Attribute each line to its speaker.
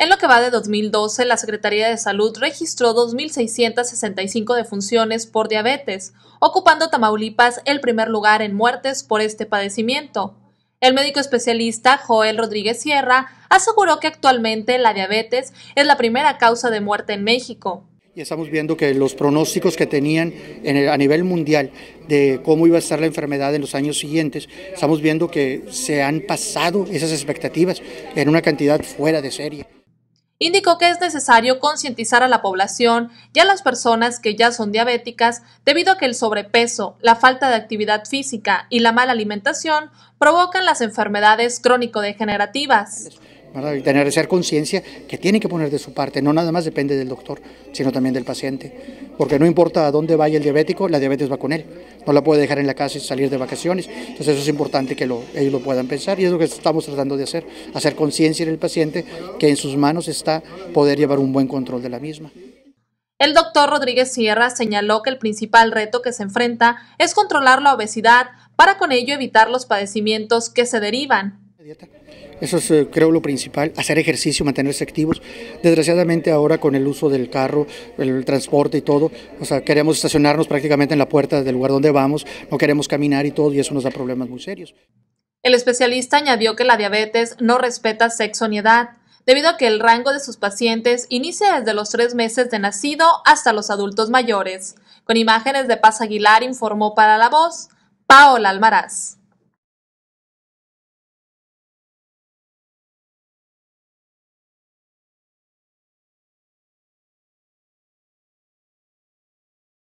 Speaker 1: En lo que va de 2012, la Secretaría de Salud registró 2.665 defunciones por diabetes, ocupando Tamaulipas el primer lugar en muertes por este padecimiento. El médico especialista Joel Rodríguez Sierra aseguró que actualmente la diabetes es la primera causa de muerte en México.
Speaker 2: Y estamos viendo que los pronósticos que tenían a nivel mundial de cómo iba a estar la enfermedad en los años siguientes, estamos viendo que se han pasado esas expectativas en una cantidad fuera de serie
Speaker 1: indicó que es necesario concientizar a la población y a las personas que ya son diabéticas debido a que el sobrepeso, la falta de actividad física y la mala alimentación provocan las enfermedades crónico-degenerativas
Speaker 2: y tener esa conciencia que tiene que poner de su parte, no nada más depende del doctor, sino también del paciente, porque no importa a dónde vaya el diabético, la diabetes va con él, no la puede dejar en la casa y salir de vacaciones, entonces eso es importante que ellos lo puedan pensar y es lo que estamos tratando de hacer, hacer conciencia en el paciente que en sus manos está poder llevar un buen control de la misma.
Speaker 1: El doctor Rodríguez Sierra señaló que el principal reto que se enfrenta es controlar la obesidad para con ello evitar los padecimientos que se derivan,
Speaker 2: eso es eh, creo lo principal, hacer ejercicio, mantenerse activos. Desgraciadamente ahora con el uso del carro, el transporte y todo, o sea, queremos estacionarnos prácticamente en la puerta del lugar donde vamos, no queremos caminar y todo y eso nos da problemas muy serios.
Speaker 1: El especialista añadió que la diabetes no respeta sexo ni edad, debido a que el rango de sus pacientes inicia desde los tres meses de nacido hasta los adultos mayores. Con imágenes de Paz Aguilar informó para La Voz, Paola Almaraz.